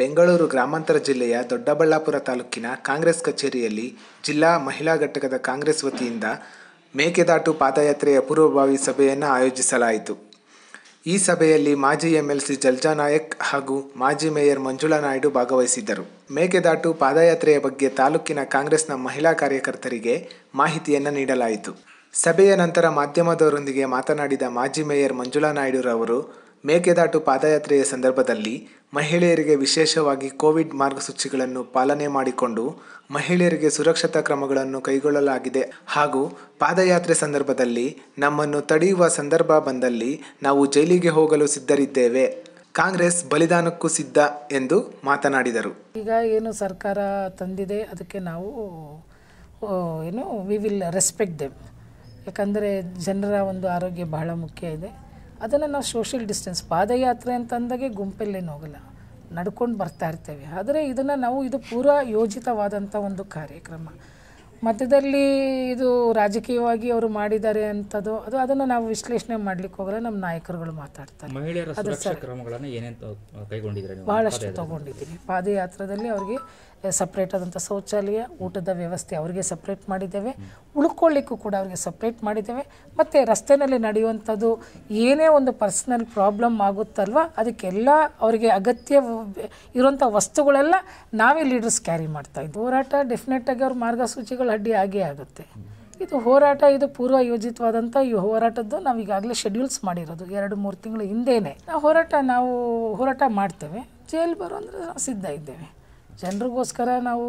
ಬೆಂಗಳೂರು ಗ್ರಾಮಾಂತರ ಜಿಲ್ಲೆಯ ದೊಡ್ಡಬಳ್ಳಾಪುರ ತಾಲೂಕಿನ ಕಾಂಗ್ರೆಸ್ ಕಚೇರಿಯಲ್ಲಿ ಜಿಲ್ಲಾ ಮಹಿಳಾ ಘಟಕದ ಕಾಂಗ್ರೆಸ್ ವತಿಯಿಂದ ಮೇಕೆದಾಟು ಪಾದಯಾತ್ರೆಯ ಪೂರ್ವಭಾವಿ ಸಭೆಯನ್ನು ಆಯೋಜಿಸಲಾಯಿತು ಈ ಸಭೆಯಲ್ಲಿ ಮಾಜಿ ಎಂಎಲ್ಸಿ ಜಲ್ಜಾ ನಾಯಕ್ ಹಾಗೂ ಮಾಜಿ ಮೇಯರ್ ಮಂಜುಳಾ ನಾಯ್ಡು ಭಾಗವಹಿಸಿದ್ದರು ಮೇಕೆದಾಟು ಪಾದಯಾತ್ರೆಯ ಬಗ್ಗೆ ತಾಲೂಕಿನ ಕಾಂಗ್ರೆಸ್ನ ಮಹಿಳಾ ಕಾರ್ಯಕರ್ತರಿಗೆ ಮಾಹಿತಿಯನ್ನು ನೀಡಲಾಯಿತು ಸಭೆಯ ನಂತರ ಮಾಧ್ಯಮದವರೊಂದಿಗೆ ಮಾತನಾಡಿದ ಮಾಜಿ ಮೇಯರ್ ಮಂಜುಳಾ ನಾಯ್ಡುರವರು ಮೇಕೆದಾಟು ಪಾದಯಾತ್ರೆಯ ಸಂದರ್ಭದಲ್ಲಿ ಮಹಿಳೆಯರಿಗೆ ವಿಶೇಷವಾಗಿ ಕೋವಿಡ್ ಮಾರ್ಗಸೂಚಿಗಳನ್ನು ಪಾಲನೆ ಮಾಡಿಕೊಂಡು ಮಹಿಳೆಯರಿಗೆ ಸುರಕ್ಷತಾ ಕ್ರಮಗಳನ್ನು ಕೈಗೊಳ್ಳಲಾಗಿದೆ ಹಾಗೂ ಪಾದಯಾತ್ರೆ ಸಂದರ್ಭದಲ್ಲಿ ನಮ್ಮನ್ನು ತಡೆಯುವ ಸಂದರ್ಭ ಬಂದಲ್ಲಿ ನಾವು ಜೈಲಿಗೆ ಹೋಗಲು ಸಿದ್ಧರಿದ್ದೇವೆ ಕಾಂಗ್ರೆಸ್ ಬಲಿದಾನಕ್ಕೂ ಸಿದ್ಧ ಎಂದು ಮಾತನಾಡಿದರು ಈಗ ಏನು ಸರ್ಕಾರ ತಂದಿದೆ ಅದಕ್ಕೆ ನಾವು ಏನು ವಿ ವಿಲ್ ರೆಸ್ಪೆಕ್ಟ್ ದೆಮ್ ಯಾಕಂದರೆ ಜನರ ಒಂದು ಆರೋಗ್ಯ ಬಹಳ ಮುಖ್ಯ ಇದೆ ಅದನ್ನು ನಾವು ಸೋಷಿಯಲ್ ಡಿಸ್ಟೆನ್ಸ್ ಪಾದಯಾತ್ರೆ ಅಂತಂದಾಗೆ ಗುಂಪಲ್ಲೇನು ಹೋಗಲ್ಲ ನಡ್ಕೊಂಡು ಬರ್ತಾ ಇರ್ತೇವೆ ಆದರೆ ಇದನ್ನು ನಾವು ಇದು ಪೂರಾ ಯೋಜಿತವಾದಂಥ ಒಂದು ಕಾರ್ಯಕ್ರಮ ಮಧ್ಯದಲ್ಲಿ ಇದು ರಾಜಕೀಯವಾಗಿ ಅವರು ಮಾಡಿದ್ದಾರೆ ಅಂತದ್ದು ಅದು ಅದನ್ನು ನಾವು ವಿಶ್ಲೇಷಣೆ ಮಾಡ್ಲಿಕ್ಕೆ ಹೋಗಲ್ಲ ನಮ್ಮ ನಾಯಕರುಗಳು ಮಾತಾಡ್ತಾರೆ ಬಹಳಷ್ಟು ತಗೊಂಡಿದ್ದೀನಿ ಪಾದಯಾತ್ರದಲ್ಲಿ ಅವರಿಗೆ ಸಪ್ರೇಟ್ ಆದಂಥ ಶೌಚಾಲಯ ಊಟದ ವ್ಯವಸ್ಥೆ ಅವರಿಗೆ ಸಪ್ರೇಟ್ ಮಾಡಿದ್ದೇವೆ ಉಳ್ಕೊಳ್ಳಿಕ್ಕೂ ಕೂಡ ಅವರಿಗೆ ಸಪ್ರೇಟ್ ಮಾಡಿದ್ದೇವೆ ಮತ್ತು ರಸ್ತೆಯಲ್ಲಿ ನಡೆಯುವಂಥದ್ದು ಏನೇ ಒಂದು ಪರ್ಸ್ನಲ್ ಪ್ರಾಬ್ಲಮ್ ಆಗುತ್ತಲ್ವ ಅದಕ್ಕೆಲ್ಲ ಅವರಿಗೆ ಅಗತ್ಯ ಇರುವಂಥ ವಸ್ತುಗಳೆಲ್ಲ ನಾವೇ ಲೀಡರ್ಸ್ ಕ್ಯಾರಿ ಮಾಡ್ತಾ ಇದ್ದೀವಿ ಹೋರಾಟ ಆಗಿ ಅವ್ರ ಮಾರ್ಗಸೂಚಿಗಳು ಅಡ್ಡಿ ಆಗೇ ಆಗುತ್ತೆ ಇದು ಹೋರಾಟ ಇದು ಪೂರ್ವ ಯೋಜಿತವಾದಂಥ ಈ ಹೋರಾಟದ್ದು ನಾವು ಈಗಾಗಲೇ ಶೆಡ್ಯೂಲ್ಸ್ ಮಾಡಿರೋದು ಎರಡು ಮೂರು ತಿಂಗಳು ಹಿಂದೇನೆ ನಾವು ಹೋರಾಟ ನಾವು ಹೋರಾಟ ಮಾಡ್ತೇವೆ ಜೈಲು ಬರೋ ಅಂದರೆ ನಾವು ಸಿದ್ಧ ಇದ್ದೇವೆ ಜನರಿಗೋಸ್ಕರ ನಾವು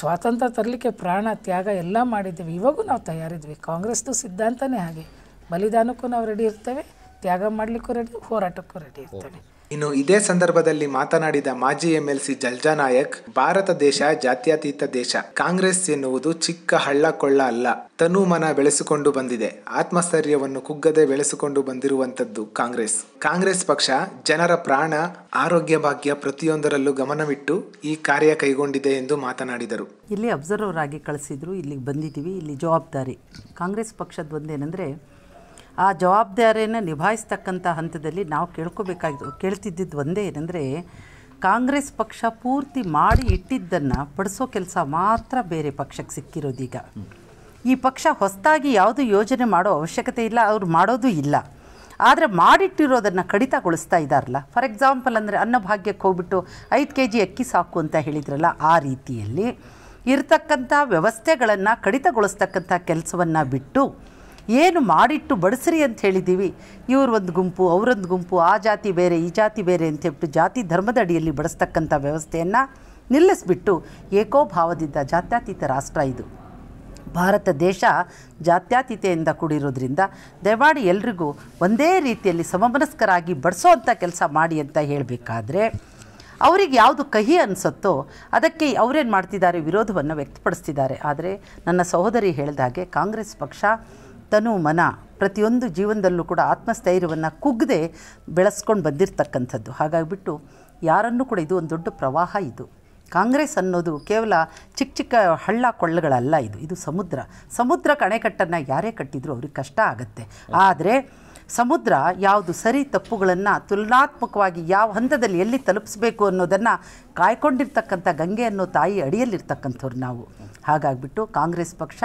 ಸ್ವಾತಂತ್ರ್ಯ ತರಲಿಕ್ಕೆ ಪ್ರಾಣ ತ್ಯಾಗ ಎಲ್ಲ ಮಾಡಿದ್ದೇವೆ ಇವಾಗೂ ನಾವು ತಯಾರಿದ್ವಿ ಕಾಂಗ್ರೆಸ್ದು ಸಿದ್ಧಾಂತನೇ ಹಾಗೆ ಬಲಿದಾನಕ್ಕೂ ನಾವು ರೆಡಿ ಇರ್ತೇವೆ ತ್ಯಾಗ ಮಾಡಲಿಕ್ಕೂ ರೆಡಿ ಹೋರಾಟಕ್ಕೂ ರೆಡಿ ಇರ್ತೇವೆ ಇನ್ನು ಇದೇ ಸಂದರ್ಭದಲ್ಲಿ ಮಾತನಾಡಿದ ಮಾಜಿ ಎಂಎಲ್ಸಿ ಜಲ್ಜಾ ನಾಯಕ್ ಭಾರತ ದೇಶ ಜಾತ್ಯತೀತ ದೇಶ ಕಾಂಗ್ರೆಸ್ ಎನ್ನುವುದು ಚಿಕ್ಕ ಹಳ್ಳ ಕೊಳ್ಳ ಅಲ್ಲ ತನು ಮನ ಬೆಳೆಸಿಕೊಂಡು ಬಂದಿದೆ ಆತ್ಮಸ್ಥೈರ್ಯವನ್ನು ಕುಗ್ಗದೆ ಬೆಳೆಸಿಕೊಂಡು ಬಂದಿರುವಂತದ್ದು ಕಾಂಗ್ರೆಸ್ ಕಾಂಗ್ರೆಸ್ ಪಕ್ಷ ಜನರ ಪ್ರಾಣ ಆರೋಗ್ಯ ಭಾಗ್ಯ ಪ್ರತಿಯೊಂದರಲ್ಲೂ ಗಮನವಿಟ್ಟು ಈ ಕಾರ್ಯ ಕೈಗೊಂಡಿದೆ ಎಂದು ಮಾತನಾಡಿದರು ಇಲ್ಲಿ ಅಬ್ಸರ್ವರ್ ಆಗಿ ಕಳಿಸಿದ್ರು ಇಲ್ಲಿ ಬಂದಿದ್ದೀವಿ ಇಲ್ಲಿ ಜವಾಬ್ದಾರಿ ಕಾಂಗ್ರೆಸ್ ಪಕ್ಷದ ಒಂದೇನೆಂದ್ರೆ ಆ ಜವಾಬ್ದಾರಿಯನ್ನು ನಿಭಾಯಿಸ್ತಕ್ಕಂಥ ಹಂತದಲ್ಲಿ ನಾವು ಕೇಳ್ಕೋಬೇಕಾಗಿದ್ದು ಕೇಳ್ತಿದ್ದಿದ್ದು ಒಂದೇ ಏನಂದರೆ ಕಾಂಗ್ರೆಸ್ ಪಕ್ಷ ಪೂರ್ತಿ ಮಾಡಿ ಇಟ್ಟಿದ್ದನ್ನು ಪಡಿಸೋ ಕೆಲಸ ಮಾತ್ರ ಬೇರೆ ಪಕ್ಷಕ್ಕೆ ಸಿಕ್ಕಿರೋದೀಗ ಈ ಪಕ್ಷ ಹೊಸದಾಗಿ ಯಾವುದು ಯೋಜನೆ ಮಾಡೋ ಅವಶ್ಯಕತೆ ಇಲ್ಲ ಅವ್ರು ಮಾಡೋದು ಇಲ್ಲ ಆದರೆ ಮಾಡಿಟ್ಟಿರೋದನ್ನು ಕಡಿತಗೊಳಿಸ್ತಾ ಇದ್ದಾರಲ್ಲ ಫಾರ್ ಎಕ್ಸಾಂಪಲ್ ಅಂದರೆ ಅನ್ನಭಾಗ್ಯಕ್ಕೆ ಹೋಗ್ಬಿಟ್ಟು ಐದು ಕೆ ಜಿ ಅಕ್ಕಿ ಸಾಕು ಅಂತ ಹೇಳಿದ್ರಲ್ಲ ಆ ರೀತಿಯಲ್ಲಿ ಇರತಕ್ಕಂಥ ವ್ಯವಸ್ಥೆಗಳನ್ನು ಕಡಿತಗೊಳಿಸ್ತಕ್ಕಂಥ ಕೆಲಸವನ್ನು ಬಿಟ್ಟು ಏನು ಮಾಡಿಟ್ಟು ಬಡಿಸ್ರಿ ಅಂತ ಹೇಳಿದ್ದೀವಿ ಒಂದು ಗುಂಪು ಅವರೊಂದು ಗುಂಪು ಆ ಜಾತಿ ಬೇರೆ ಈ ಜಾತಿ ಬೇರೆ ಅಂತ ಹೇಳ್ಬಿಟ್ಟು ಜಾತಿ ಧರ್ಮದ ಅಡಿಯಲ್ಲಿ ಬಡಿಸ್ತಕ್ಕಂಥ ವ್ಯವಸ್ಥೆಯನ್ನು ನಿಲ್ಲಿಸ್ಬಿಟ್ಟು ಏಕೋಭಾವದಿಂದ ಜಾತ್ಯಾತೀತ ರಾಷ್ಟ್ರ ಇದು ಭಾರತ ದೇಶ ಜಾತ್ಯಾತೀತೆಯಿಂದ ಕೂಡಿರೋದ್ರಿಂದ ದಯಮಾಡಿ ಎಲ್ರಿಗೂ ಒಂದೇ ರೀತಿಯಲ್ಲಿ ಸಮಮನಸ್ಕರಾಗಿ ಬಡಿಸೋವಂಥ ಕೆಲಸ ಮಾಡಿ ಅಂತ ಹೇಳಬೇಕಾದ್ರೆ ಅವರಿಗೆ ಯಾವುದು ಕಹಿ ಅನಿಸುತ್ತೋ ಅದಕ್ಕೆ ಅವರೇನು ಮಾಡ್ತಿದ್ದಾರೆ ವಿರೋಧವನ್ನು ವ್ಯಕ್ತಪಡಿಸ್ತಿದ್ದಾರೆ ಆದರೆ ನನ್ನ ಸಹೋದರಿ ಹೇಳಿದಾಗೆ ಕಾಂಗ್ರೆಸ್ ಪಕ್ಷ ತನು ಮನ ಪ್ರತಿಯೊಂದು ಜೀವನದಲ್ಲೂ ಕೂಡ ಆತ್ಮಸ್ಥೈರ್ಯವನ್ನು ಕುಗ್ಗದೆ ಬೆಳೆಸ್ಕೊಂಡು ಬಂದಿರತಕ್ಕಂಥದ್ದು ಹಾಗಾಗಿಬಿಟ್ಟು ಯಾರನ್ನೂ ಕೂಡ ಇದು ಒಂದು ದೊಡ್ಡ ಪ್ರವಾಹ ಇದು ಕಾಂಗ್ರೆಸ್ ಅನ್ನೋದು ಕೇವಲ ಚಿಕ್ಕ ಚಿಕ್ಕ ಹಳ್ಳ ಕೊಳ್ಳಗಳಲ್ಲ ಇದು ಇದು ಸಮುದ್ರ ಸಮುದ್ರ ಕಣೆಕಟ್ಟನ್ನು ಯಾರೇ ಕಟ್ಟಿದ್ರು ಅವ್ರಿಗೆ ಕಷ್ಟ ಆಗುತ್ತೆ ಆದರೆ ಸಮುದ್ರ ಯಾವುದು ಸರಿ ತಪ್ಪುಗಳನ್ನು ತುಲನಾತ್ಮಕವಾಗಿ ಯಾವ ಹಂತದಲ್ಲಿ ಎಲ್ಲಿ ತಲುಪಿಸ್ಬೇಕು ಅನ್ನೋದನ್ನು ಕಾಯ್ಕೊಂಡಿರ್ತಕ್ಕಂಥ ಗಂಗೆ ಅನ್ನೋ ತಾಯಿ ಅಡಿಯಲ್ಲಿರ್ತಕ್ಕಂಥವ್ರು ನಾವು ಹಾಗಾಗಿಬಿಟ್ಟು ಕಾಂಗ್ರೆಸ್ ಪಕ್ಷ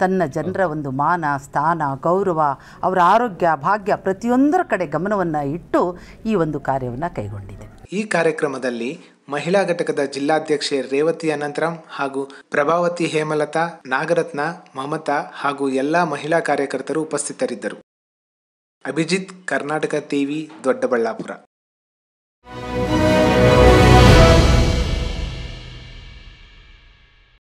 ತನ್ನ ಜನರ ಒಂದು ಮಾನ ಸ್ಥಾನ ಗೌರವ ಅವರ ಆರೋಗ್ಯ ಭಾಗ್ಯ ಪ್ರತಿಯೊಂದರ ಕಡೆ ಗಮನವನ್ನು ಇಟ್ಟು ಈ ಒಂದು ಕಾರ್ಯವನ್ನು ಕೈಗೊಂಡಿದೆ ಈ ಕಾರ್ಯಕ್ರಮದಲ್ಲಿ ಮಹಿಳಾ ಘಟಕದ ಜಿಲ್ಲಾಧ್ಯಕ್ಷೆ ರೇವತಿ ಅನಂತರಂ ಹಾಗೂ ಪ್ರಭಾವತಿ ಹೇಮಲತಾ ನಾಗರತ್ನ ಮಮತಾ ಹಾಗೂ ಎಲ್ಲ ಮಹಿಳಾ ಕಾರ್ಯಕರ್ತರು ಉಪಸ್ಥಿತರಿದ್ದರು ಅಭಿಜಿತ್ ಕರ್ನಾಟಕ ಟಿ ವಿ ದೊಡ್ಡಬಳ್ಳಾಪುರ